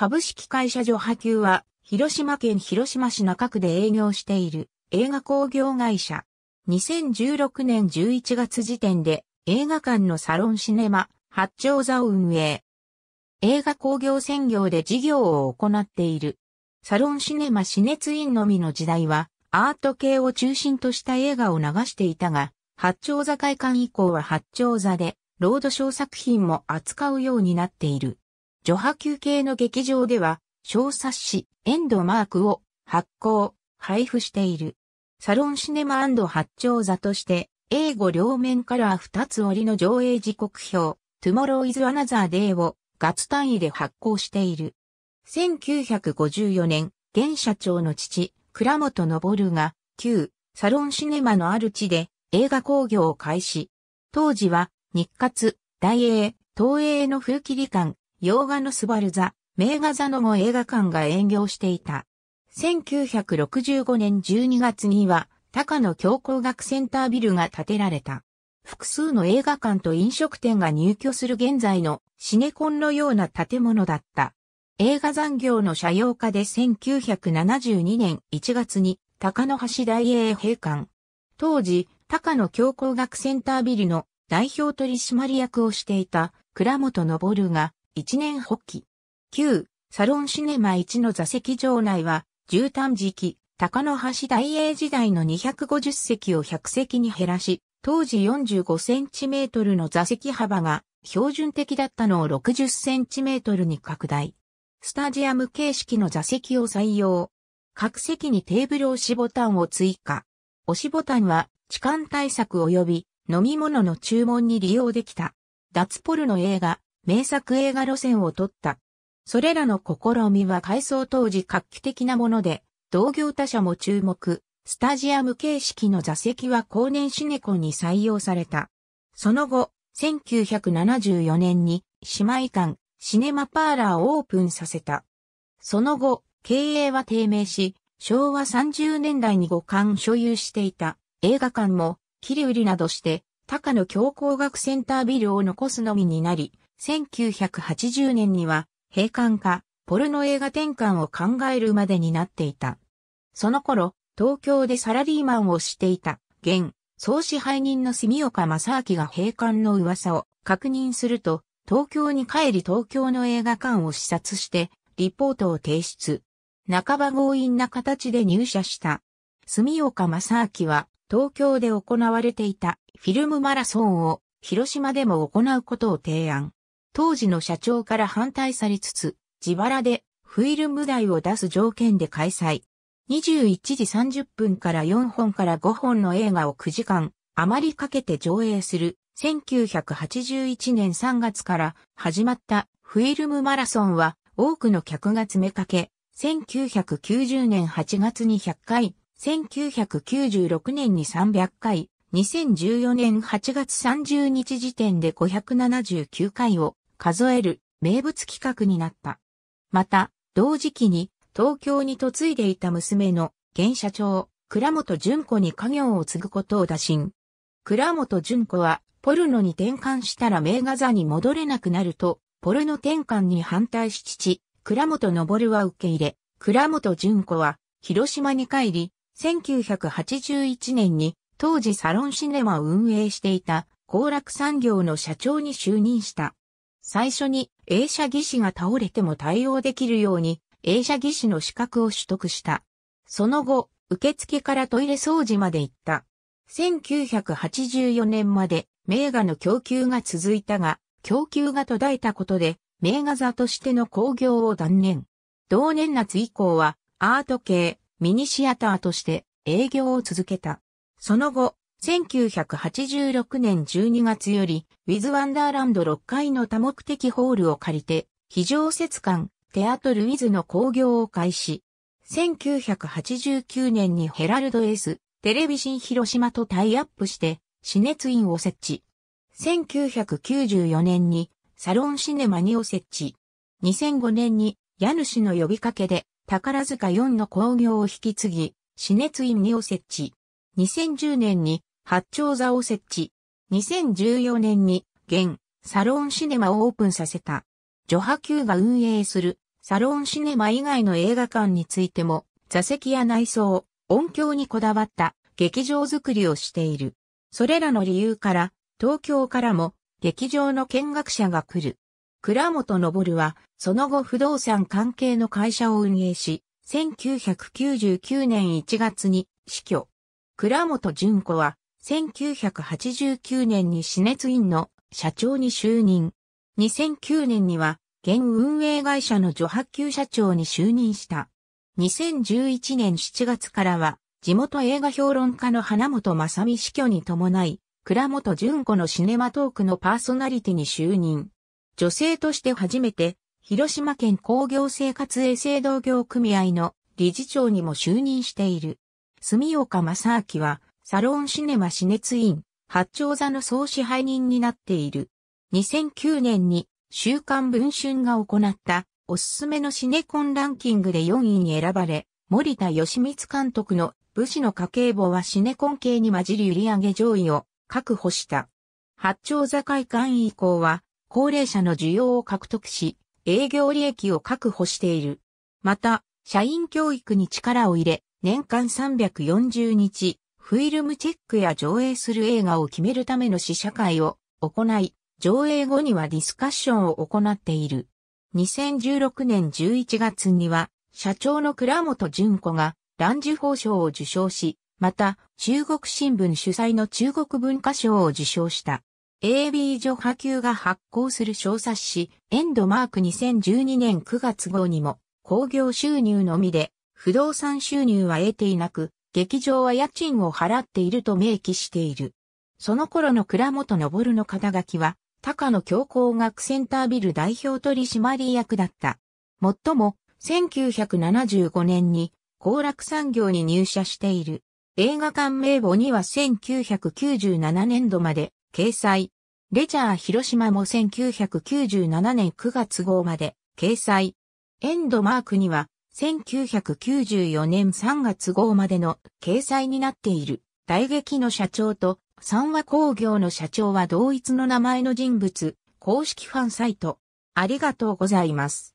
株式会社ジョハ級は、広島県広島市中区で営業している映画工業会社。2016年11月時点で映画館のサロンシネマ、八丁座を運営。映画工業専業で事業を行っている。サロンシネマシネツインのみの時代は、アート系を中心とした映画を流していたが、八丁座会館以降は八丁座で、ロードショー作品も扱うようになっている。女波級系の劇場では、小冊子、エンドマークを発行、配布している。サロンシネマ発調座として、英語両面カラー2つ折りの上映時刻表、Tomorrow is Another Day を月単位で発行している。1954年、現社長の父、倉本昇が、旧、サロンシネマのある地で映画興行を開始。当時は、日活、大英、東映の風切り館、洋画のスバル座、名画座の後映画館が営業していた。1965年12月には、高野教皇学センタービルが建てられた。複数の映画館と飲食店が入居する現在のシネコンのような建物だった。映画残業の社用化で1972年1月に高野橋大英閉館。当時、高野教皇学センタービルの代表取締役をしていた倉本昇が一年発起。旧、サロンシネマ1の座席場内は、絨毯期、高野橋大英時代の250席を100席に減らし、当時45センチメートルの座席幅が標準的だったのを60センチメートルに拡大。スタジアム形式の座席を採用。各席にテーブル押しボタンを追加。押しボタンは痴漢対策及び飲み物の注文に利用できた。脱ポルの映画、名作映画路線を取った。それらの試みは改装当時画期的なもので、同業他社も注目、スタジアム形式の座席は後年シネコンに採用された。その後、1974年に姉妹館、シネマパーラーをオープンさせた。その後、経営は低迷し、昭和30年代に五館所有していた映画館も切り売りなどして、高野教皇学センタービルを残すのみになり、1980年には、閉館か、ポルノ映画転換を考えるまでになっていた。その頃、東京でサラリーマンをしていた、現、総支配人の住岡正明が閉館の噂を確認すると、東京に帰り東京の映画館を視察して、リポートを提出。半ば強引な形で入社した。住岡正明は、東京で行われていたフィルムマラソンを広島でも行うことを提案。当時の社長から反対されつつ、自腹でフィルム代を出す条件で開催。21時30分から4本から5本の映画を9時間、余りかけて上映する、1981年3月から始まったフィルムマラソンは多くの客が詰めかけ、1990年8月に100回、1996年に300回、2014年8月30日時点で579回を数える名物企画になった。また、同時期に東京に嫁いでいた娘の現社長、倉本淳子に家業を継ぐことを打診。倉本淳子はポルノに転換したら名画座に戻れなくなると、ポルノ転換に反対し父、倉本昇は受け入れ、倉本淳子は広島に帰り、1981年に当時サロンシネマを運営していた行楽産業の社長に就任した。最初に映写技師が倒れても対応できるように映写技師の資格を取得した。その後、受付からトイレ掃除まで行った。1984年まで名画の供給が続いたが、供給が途絶えたことで名画座としての興行を断念。同年夏以降はアート系ミニシアターとして営業を続けた。その後、1986年12月より、ウィズワンダーランド6階の多目的ホールを借りて、非常設館、テアトルウィズの興行を開始。1989年にヘラルドエース、テレビ新広島とタイアップして、死熱院を設置。1994年にサロンシネマニを設置。2005年に家主の呼びかけで宝塚4の興行を引き継ぎ、死熱院2を設置。2010年に八丁座を設置。2014年に、現、サロンシネマをオープンさせた。ジョハ Q が運営する、サロンシネマ以外の映画館についても、座席や内装、音響にこだわった劇場作りをしている。それらの理由から、東京からも劇場の見学者が来る。倉本昇は、その後不動産関係の会社を運営し、1999年1月に死去。倉本淳子は、1989年に死熱院の社長に就任。2009年には、現運営会社の助発給社長に就任した。2011年7月からは、地元映画評論家の花本正美死去に伴い、倉本淳子のシネマトークのパーソナリティに就任。女性として初めて、広島県工業生活衛生同業組合の理事長にも就任している。住岡正明は、サロンシネマシネツイン、八丁座の総支配人になっている。2009年に週刊文春が行ったおすすめのシネコンランキングで4位に選ばれ、森田義光監督の武士の家計簿はシネコン系に混じり売上上位を確保した。八丁座会館以降は高齢者の需要を獲得し、営業利益を確保している。また、社員教育に力を入れ、年間340日、フィルムチェックや上映する映画を決めるための試写会を行い、上映後にはディスカッションを行っている。2016年11月には、社長の倉本淳子が、蘭ュ法賞を受賞し、また、中国新聞主催の中国文化賞を受賞した。AB 女波級が発行する小冊子、エンドマーク2012年9月号にも、工業収入のみで、不動産収入は得ていなく、劇場は家賃を払っていると明記している。その頃の倉本昇の肩書きは、高野教皇学センタービル代表取締役だった。もっとも、1975年に、高楽産業に入社している。映画館名簿には1997年度まで掲載。レジャー広島も1997年9月号まで掲載。エンドマークには1994年3月号までの掲載になっている、大劇の社長と、三和工業の社長は同一の名前の人物、公式ファンサイト。ありがとうございます。